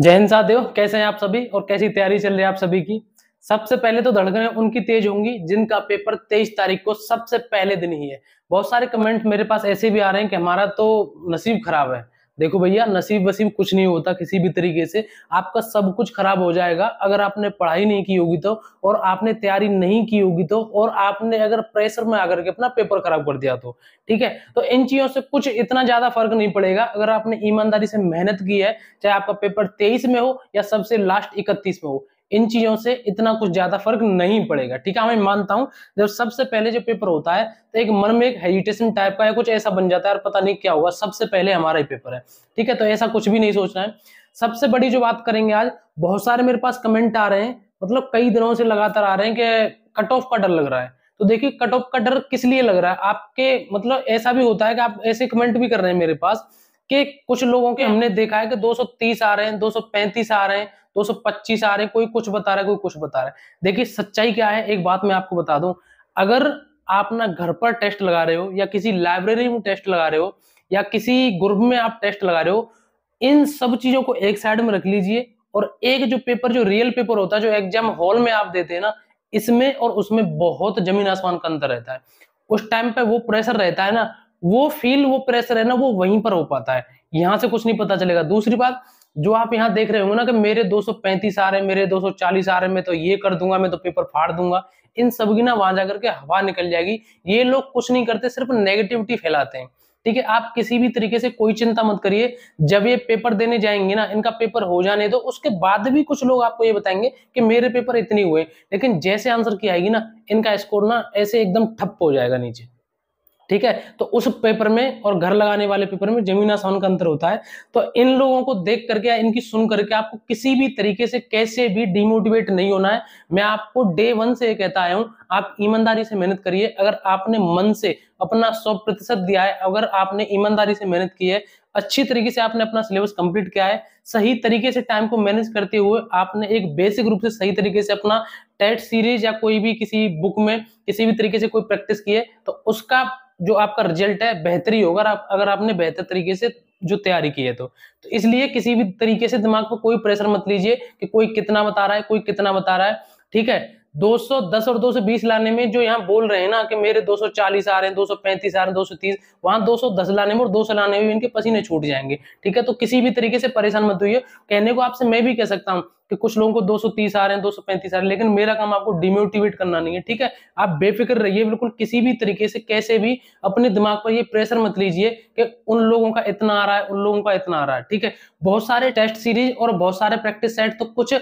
जय हिंद साथियों कैसे हैं आप सभी और कैसी तैयारी चल रही है आप सभी की सबसे पहले तो धड़कने उनकी तेज होंगी जिनका पेपर तेईस तारीख को सबसे पहले दिन ही है बहुत सारे कमेंट मेरे पास ऐसे भी आ रहे हैं कि हमारा तो नसीब खराब है देखो भैया नसीब वसीब कुछ नहीं होता किसी भी तरीके से आपका सब कुछ खराब हो जाएगा अगर आपने पढ़ाई नहीं की होगी तो और आपने तैयारी नहीं की होगी तो और आपने अगर प्रेशर में आकर के अपना पेपर खराब कर दिया तो ठीक है तो इन चीजों से कुछ इतना ज्यादा फर्क नहीं पड़ेगा अगर आपने ईमानदारी से मेहनत की है चाहे आपका पेपर तेईस में हो या सबसे लास्ट इकतीस में हो इन चीजों से इतना कुछ ज्यादा फर्क नहीं पड़ेगा ठीक है हाँ, मैं मानता हूं जब सबसे पहले जो पेपर होता है तो एक मन में एक हेजिटेशन टाइप का है कुछ ऐसा बन जाता है और पता नहीं क्या होगा सबसे पहले हमारा ही पेपर है ठीक है तो ऐसा कुछ भी नहीं सोचना है सबसे बड़ी जो बात करेंगे आज बहुत सारे मेरे पास कमेंट आ रहे हैं मतलब कई दिनों से लगातार आ रहे हैं कि कट ऑफ का डर लग रहा है तो देखिए कट ऑफ का डर किस लिए लग रहा है आपके मतलब ऐसा भी होता है कि आप ऐसे कमेंट भी कर रहे हैं मेरे पास कि कुछ लोगों के हमने देखा है कि 230 आ रहे हैं 235 आ रहे हैं 225 आ रहे हैं कोई कुछ बता रहा है कोई कुछ बता रहा है देखिए सच्चाई क्या है एक बात मैं आपको बता दूं अगर आप ना घर पर टेस्ट लगा रहे हो या किसी लाइब्रेरी में टेस्ट लगा रहे हो या किसी ग्रुप में आप टेस्ट लगा रहे हो इन सब चीजों को एक साइड में रख लीजिए और एक जो पेपर जो रियल पेपर होता है जो एग्जाम हॉल में आप देते हैं ना इसमें और उसमें बहुत जमीन आसमान का अंतर रहता है उस टाइम पे वो प्रेशर रहता है ना वो फील वो प्रेशर है ना वो वहीं पर हो पाता है यहां से कुछ नहीं पता चलेगा दूसरी बात जो आप यहाँ देख रहे होंगे ना कि मेरे 235 आ रहे हैं मेरे 240 आ रहे हैं मैं तो ये कर दूंगा मैं तो पेपर फाड़ दूंगा इन सब की ना वहां जाकर के हवा निकल जाएगी ये लोग कुछ नहीं करते सिर्फ नेगेटिविटी फैलाते हैं ठीक है आप किसी भी तरीके से कोई चिंता मत करिए जब ये पेपर देने जाएंगे ना इनका पेपर हो जाने तो उसके बाद भी कुछ लोग आपको ये बताएंगे कि मेरे पेपर इतने हुए लेकिन जैसे आंसर की आएगी ना इनका स्कोर ना ऐसे एकदम ठप हो जाएगा नीचे ठीक है तो उस पेपर में और घर लगाने वाले पेपर में जमीन आसमान का अंतर होता है तो इन लोगों को देख करके या इनकी सुन करके आपको किसी भी तरीके से कैसे भी डिमोटिवेट नहीं होना है मैं आपको डे वन से कहता आया हूं आप ईमानदारी से मेहनत करिए अगर आपने मन से अपना सौ प्रतिशत दिया है अगर आपने ईमानदारी से मेहनत की है अच्छी तरीके से आपने अपना सिलेबस कंप्लीट किया है सही तरीके से टाइम को मैनेज करते हुए आपने एक बेसिक रूप से सही तरीके से अपना टेट सीरीज या कोई भी किसी बुक में किसी भी तरीके से कोई प्रैक्टिस किए तो उसका जो आपका रिजल्ट है बेहतरी होगा आप, अगर आपने बेहतर तरीके से जो तैयारी की है तो, तो इसलिए किसी भी तरीके से दिमाग पर कोई प्रेशर मत लीजिए कि कोई कितना बता रहा है कोई कितना बता रहा है ठीक है 210 और 220 लाने में जो यहाँ बोल रहे हैं ना कि मेरे 240 आ रहे हैं 235 आ रहे हैं 230 वहां 210 लाने में और 200 लाने में इनके पसीने छूट जाएंगे ठीक है तो किसी भी तरीके से परेशान मत हुई कहने को आपसे मैं भी कह सकता हूँ कि कुछ लोगों को 230 आ रहे हैं 235 आ रहे हैं लेकिन मेरा काम आपको डिमोटिवेट करना नहीं है ठीक है आप बेफिक्र रहिए बिल्कुल किसी भी तरीके से कैसे भी अपने दिमाग पर ये प्रेशर मत लीजिए कि उन लोगों का इतना आ रहा है उन लोगों का इतना आ रहा है ठीक है बहुत सारे टेस्ट सीरीज और बहुत सारे प्रैक्टिस सेट तो कुछ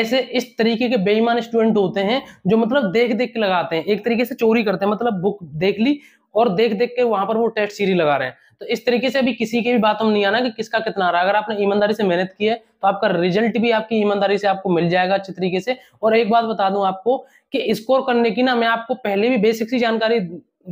ऐसे इस तरीके के बेईमान स्टूडेंट होते हैं जो मतलब देख देख के लगाते हैं एक तरीके से चोरी करते हैं मतलब बुक देख ली और देख देख के वहां पर वो टेस्ट सीरीज लगा रहे हैं तो इस तरीके से अभी किसी की भी बात हम नहीं आना कि किसका कितना आ रहा है अगर आपने ईमानदारी से मेहनत की है तो आपका रिजल्ट भी आपकी ईमानदारी से आपको मिल जाएगा अच्छे तरीके से और एक बात बता दूं आपको कि स्कोर करने की ना मैं आपको पहले भी बेसिक सी जानकारी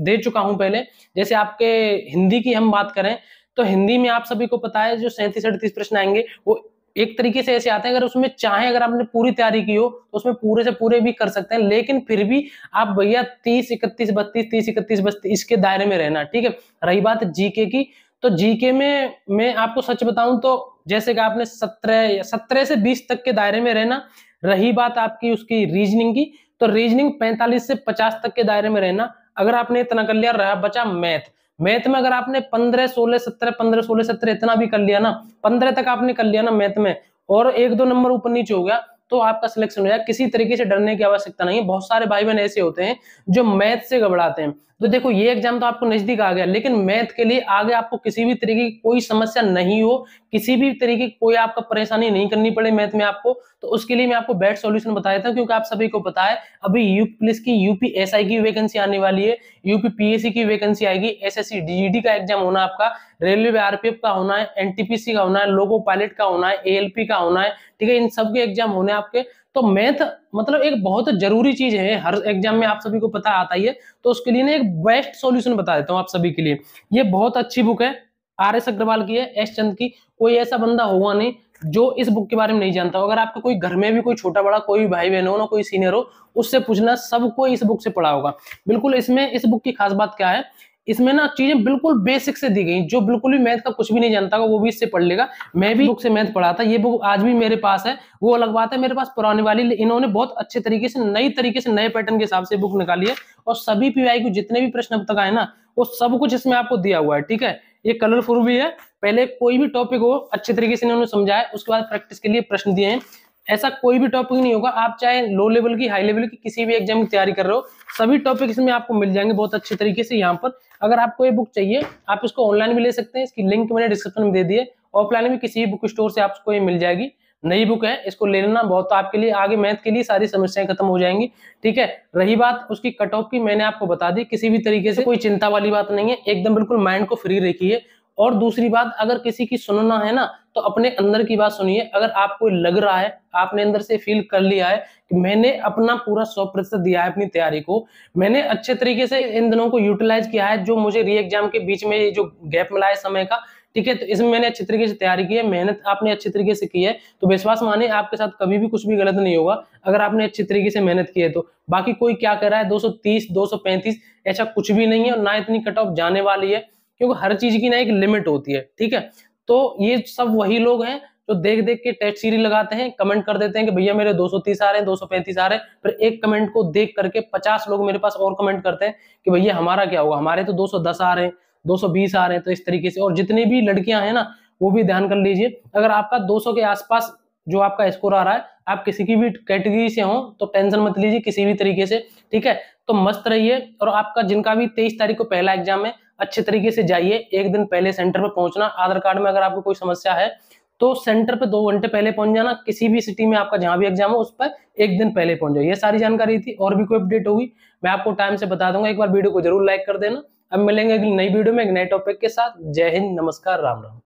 दे चुका हूं पहले जैसे आपके हिंदी की हम बात करें तो हिंदी में आप सभी को पता है जो सैंतीस अड़तीस प्रश्न आएंगे वो एक तरीके से ऐसे आते हैं अगर उसमें चाहे अगर आपने पूरी तैयारी की हो तो उसमें पूरे से पूरे भी कर सकते हैं लेकिन फिर भी आप भैया तीस इकतीस बत्तीस तीस इकतीस बत्तीस इसके दायरे में रहना ठीक है रही बात जीके की तो जीके में मैं आपको सच बताऊं तो जैसे कि आपने सत्रह सत्रह से बीस तक के दायरे में रहना रही बात आपकी उसकी रीजनिंग की तो रीजनिंग पैंतालीस से पचास तक के दायरे में रहना अगर आपने इतना कर लिया रहा बचा मैथ मैथ में अगर आपने पंद्रह सोलह सत्रह पंद्रह सोलह सत्रह इतना भी कर लिया ना पंद्रह तक आपने कर लिया ना मैथ में और एक दो नंबर ऊपर नीचे हो गया तो आपका सिलेक्शन हो जाएगा किसी तरीके से डरने की आवश्यकता नहीं है बहुत सारे भाई बहन ऐसे होते हैं जो मैथ से घबराते हैं तो देखो ये एग्जाम तो आपको नजदीक आ गया लेकिन मैथ के लिए आगे आपको किसी भी तरीके की कोई समस्या नहीं हो किसी भी तरीके की कोई आपका परेशानी नहीं करनी पड़े मैथ में आपको तो उसके लिए मैं आपको बेस्ट सॉल्यूशन देता हूँ क्योंकि आप सभी को पता है अभी यूपी पुलिस की यूपीएसआई की वैकेंसी आने वाली है यूपी पीएससी की वैकेंसी आएगी एस एस का एग्जाम होना आपका रेलवे आरपीएफ का होना है एनटीपीसी का होना है लोको पायलट का होना है एएलपी का होना है ठीक है इन सबके एग्जाम होने आपके तो मैथ मतलब एक बहुत जरूरी चीज है हर एग्जाम में आप सभी को पता आता ही है तो उसके लिए ना एक बेस्ट सॉल्यूशन बता देता हूँ आप सभी के लिए ये बहुत अच्छी बुक है आर एस अग्रवाल की है एस चंद की कोई ऐसा बंदा होगा नहीं जो इस बुक के बारे में नहीं जानता हो अगर आपका कोई घर में भी कोई छोटा बड़ा कोई भाई बहन हो ना कोई सीनियर हो उससे पूछना सबको इस बुक से पढ़ा होगा बिल्कुल इसमें इस बुक की खास बात क्या है इसमें ना चीजें बिल्कुल बेसिक से दी गई जो बिल्कुल भी मैथ का कुछ भी नहीं जानता वो भी इससे पढ़ लेगा मैं भी बुक से मैथ पढ़ा था ये बुक आज भी मेरे पास है वो अलग बात है मेरे पास पुराने वाली इन्होंने बहुत अच्छे तरीके से नई तरीके से नए पैटर्न के हिसाब से बुक निकाली है और सभी पीवाई को जितने भी प्रश्न अब तक आए ना वो सब कुछ इसमें आपको दिया हुआ है ठीक है ये कलरफुल भी है पहले कोई भी टॉपिक हो अच्छे तरीके से इन्होंने समझाया उसके बाद प्रैक्टिस के लिए प्रश्न दिए हैं ऐसा कोई भी टॉपिक नहीं होगा आप चाहे लो लेवल की हाई लेवल की किसी भी एग्जाम की तैयारी कर रहे हो सभी टॉपिक इसमें आपको मिल जाएंगे बहुत अच्छे तरीके से यहाँ पर अगर आपको ये बुक चाहिए आप इसको ऑनलाइन भी ले सकते हैं इसकी लिंक मैंने डिस्क्रिप्शन में दे दी है ऑफलाइन भी किसी भी बुक स्टोर से आपको ये मिल जाएगी नई बुक है इसको ले लेना बहुत तो आपके लिए आगे मैथ के लिए सारी समस्याएं खत्म हो जाएंगी ठीक है रही बात उसकी कट ऑफ की मैंने आपको बता दी किसी भी तरीके से कोई चिंता वाली बात नहीं है एकदम बिल्कुल माइंड को फ्री रखिए और दूसरी बात अगर किसी की सुनना है ना तो अपने अंदर की बात सुनिए अगर आपको लग रहा है आपने अंदर से फील कर लिया है कि मैंने अपना पूरा सौ प्रतिशत दिया है अपनी तैयारी को मैंने अच्छे तरीके से इन दिनों को यूटिलाइज किया है जो मुझे री एग्जाम के बीच में जो गैप मिला है समय का ठीक है तो इसमें मैंने अच्छे तरीके से तैयारी की है मेहनत आपने अच्छे तरीके से की है तो विश्वास माने आपके साथ कभी भी कुछ भी गलत नहीं होगा अगर आपने अच्छे तरीके से मेहनत की है तो बाकी कोई क्या कर रहा है 230 235 ऐसा कुछ भी नहीं है और ना इतनी कट ऑफ जाने वाली है क्योंकि हर चीज की ना एक लिमिट होती है ठीक है तो ये सब वही लोग हैं जो देख देख के टेस्ट सीरीज लगाते हैं कमेंट कर देते हैं कि भैया मेरे 230 आ रहे हैं 235 आ रहे हैं फिर एक कमेंट को देख करके 50 लोग मेरे पास और कमेंट करते हैं कि भैया हमारा क्या होगा हमारे तो 210 आ रहे हैं 220 आ रहे हैं तो इस तरीके से और जितनी भी लड़कियां हैं ना वो भी ध्यान कर लीजिए अगर आपका दो के आसपास जो आपका स्कोर आ रहा है आप किसी की भी कैटेगरी से हो तो टेंशन मत लीजिए किसी भी तरीके से ठीक है तो मस्त रहिए और आपका जिनका भी तेईस तारीख को पहला एग्जाम है अच्छे तरीके से जाइए एक दिन पहले सेंटर पर पहुंचना आधार कार्ड में अगर आपको कोई समस्या है तो सेंटर पे दो घंटे पहले पहुंच जाना किसी भी सिटी में आपका जहां भी एग्जाम हो उस पर एक दिन पहले पहुंच जाओ ये सारी जानकारी थी और भी कोई अपडेट होगी मैं आपको टाइम से बता दूंगा एक बार वीडियो को जरूर लाइक कर देना अब मिलेंगे अगली नई वीडियो में एक नए टॉपिक के साथ जय हिंद नमस्कार राम राम